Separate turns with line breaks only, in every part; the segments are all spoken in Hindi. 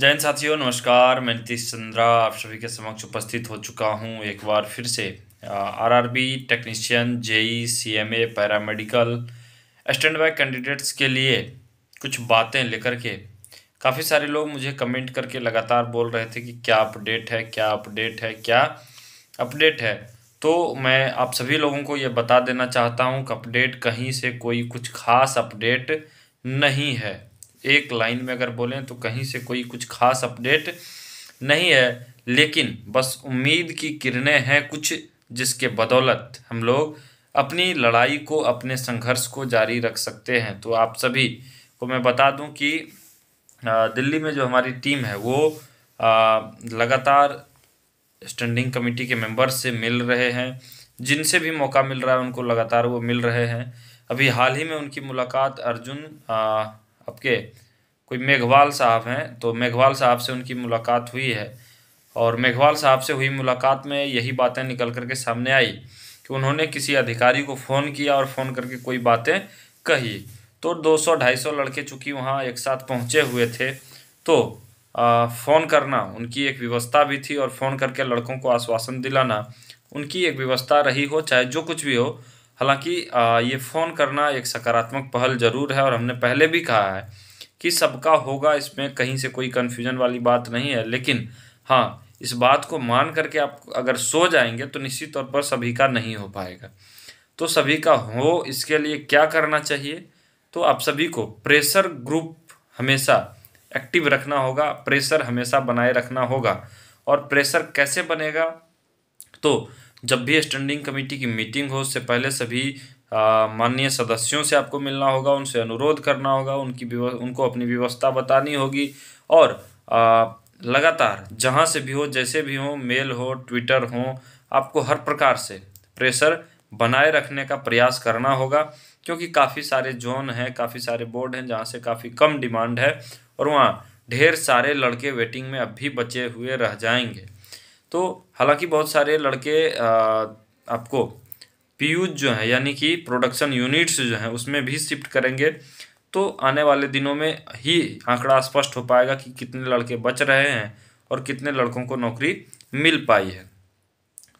जैन साथियों नमस्कार मैं नीतीश चंद्रा आप सभी के समक्ष उपस्थित हो चुका हूं एक बार फिर से RRB technician JE CMA paramedical stand by candidates के लिए कुछ बातें लेकर के काफ़ी सारे लोग मुझे कमेंट करके लगातार बोल रहे थे कि क्या अपडेट है क्या अपडेट है क्या अपडेट है तो मैं आप सभी लोगों को ये बता देना चाहता हूँ कि अपडेट कहीं से कोई कुछ खास अपडेट नहीं है एक लाइन में अगर बोलें तो कहीं से कोई कुछ खास अपडेट नहीं है लेकिन बस उम्मीद की किरणें हैं कुछ जिसके बदौलत हम लोग अपनी लड़ाई को अपने संघर्ष को जारी रख सकते हैं तो आप सभी को मैं बता दूं कि दिल्ली में जो हमारी टीम है वो लगातार स्टैंडिंग कमेटी के मेंबर्स से मिल रहे हैं जिनसे भी मौका मिल रहा है उनको लगातार वो मिल रहे हैं अभी हाल ही में उनकी मुलाकात अर्जुन आपके कोई मेघवाल साहब हैं तो मेघवाल साहब से उनकी मुलाकात हुई है और मेघवाल साहब से हुई मुलाकात में यही बातें निकल करके सामने आई कि उन्होंने किसी अधिकारी को फ़ोन किया और फ़ोन करके कोई बातें कही तो 200-250 लड़के चूँकि वहाँ एक साथ पहुँचे हुए थे तो फ़ोन करना उनकी एक व्यवस्था भी थी और फ़ोन करके लड़कों को आश्वासन दिलाना उनकी एक व्यवस्था रही हो चाहे जो कुछ भी हो हालांकि ये फ़ोन करना एक सकारात्मक पहल ज़रूर है और हमने पहले भी कहा है कि सबका होगा इसमें कहीं से कोई कन्फ्यूजन वाली बात नहीं है लेकिन हाँ इस बात को मान करके आप अगर सो जाएंगे तो निश्चित तौर पर सभी का नहीं हो पाएगा तो सभी का हो इसके लिए क्या करना चाहिए तो आप सभी को प्रेशर ग्रुप हमेशा एक्टिव रखना होगा प्रेशर हमेशा बनाए रखना होगा और प्रेशर कैसे बनेगा तो जब भी स्टैंडिंग कमेटी की मीटिंग हो उससे पहले सभी माननीय सदस्यों से आपको मिलना होगा उनसे अनुरोध करना होगा उनकी उनको अपनी व्यवस्था बतानी होगी और आ, लगातार जहाँ से भी हो जैसे भी हो मेल हो ट्विटर हो आपको हर प्रकार से प्रेशर बनाए रखने का प्रयास करना होगा क्योंकि काफ़ी सारे जोन हैं काफ़ी सारे बोर्ड हैं जहाँ से काफ़ी कम डिमांड है और वहाँ ढेर सारे लड़के वेटिंग में अब भी बचे हुए रह जाएंगे तो हालांकि बहुत सारे लड़के आपको पी जो हैं यानी कि प्रोडक्शन यूनिट्स जो हैं उसमें भी शिफ्ट करेंगे तो आने वाले दिनों में ही आंकड़ा स्पष्ट हो पाएगा कि कितने लड़के बच रहे हैं और कितने लड़कों को नौकरी मिल पाई है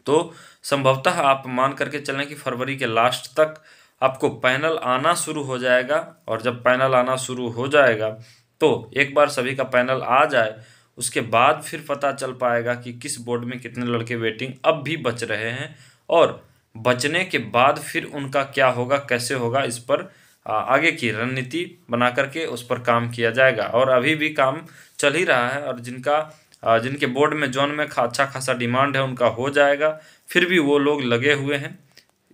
तो संभवतः आप मान करके चलें कि फरवरी के लास्ट तक आपको पैनल आना शुरू हो जाएगा और जब पैनल आना शुरू हो जाएगा तो एक बार सभी का पैनल आ जाए उसके बाद फिर पता चल पाएगा कि किस बोर्ड में कितने लड़के वेटिंग अब भी बच रहे हैं और बचने के बाद फिर उनका क्या होगा कैसे होगा इस पर आगे की रणनीति बना करके उस पर काम किया जाएगा और अभी भी काम चल ही रहा है और जिनका जिनके बोर्ड में जोन में अच्छा खासा डिमांड है उनका हो जाएगा फिर भी वो लोग लगे हुए हैं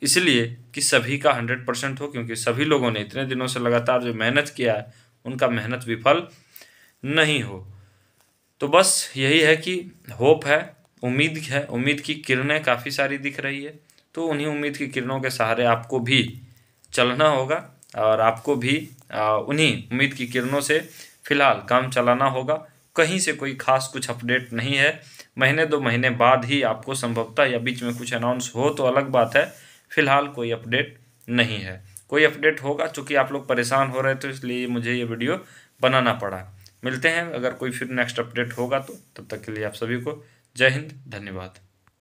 इसलिए कि सभी का हंड्रेड परसेंट हो क्योंकि सभी लोगों ने इतने दिनों से लगातार जो मेहनत किया है उनका मेहनत विफल नहीं हो तो बस यही है कि होप है उम्मीद है उम्मीद की किरणें काफ़ी सारी दिख रही है तो उन्हीं उम्मीद की किरणों के सहारे आपको भी चलना होगा और आपको भी उन्हीं उम्मीद की किरणों से फ़िलहाल काम चलाना होगा कहीं से कोई खास कुछ अपडेट नहीं है महीने दो महीने बाद ही आपको संभवतः या बीच में कुछ अनाउंस हो तो अलग बात है फ़िलहाल कोई अपडेट नहीं है कोई अपडेट होगा चूँकि आप लोग परेशान हो रहे थे इसलिए मुझे ये वीडियो बनाना पड़ा मिलते हैं अगर कोई फिर नेक्स्ट अपडेट होगा तो तब तक के लिए आप सभी को जय हिंद धन्यवाद